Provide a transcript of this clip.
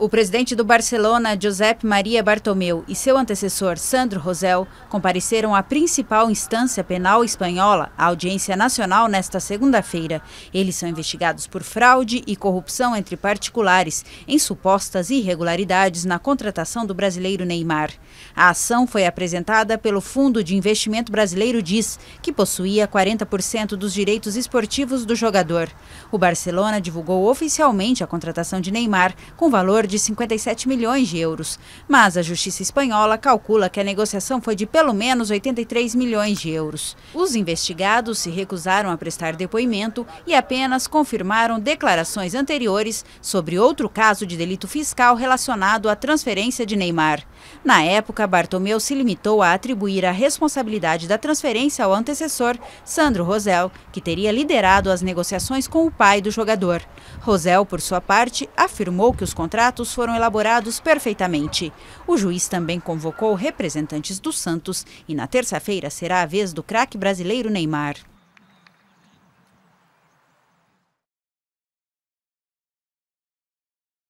O presidente do Barcelona, Josep Maria Bartomeu, e seu antecessor, Sandro Rosel, compareceram à principal instância penal espanhola, a Audiência Nacional, nesta segunda-feira. Eles são investigados por fraude e corrupção entre particulares, em supostas irregularidades na contratação do brasileiro Neymar. A ação foi apresentada pelo Fundo de Investimento Brasileiro DIS, que possuía 40% dos direitos esportivos do jogador. O Barcelona divulgou oficialmente a contratação de Neymar, com valor de 57 milhões de euros. Mas a justiça espanhola calcula que a negociação foi de pelo menos 83 milhões de euros. Os investigados se recusaram a prestar depoimento e apenas confirmaram declarações anteriores sobre outro caso de delito fiscal relacionado à transferência de Neymar. Na época, Bartomeu se limitou a atribuir a responsabilidade da transferência ao antecessor, Sandro Rosel, que teria liderado as negociações com o pai do jogador. Rosel, por sua parte, afirmou que os contratos contratos foram elaborados perfeitamente. O juiz também convocou representantes do Santos e na terça-feira será a vez do craque brasileiro Neymar.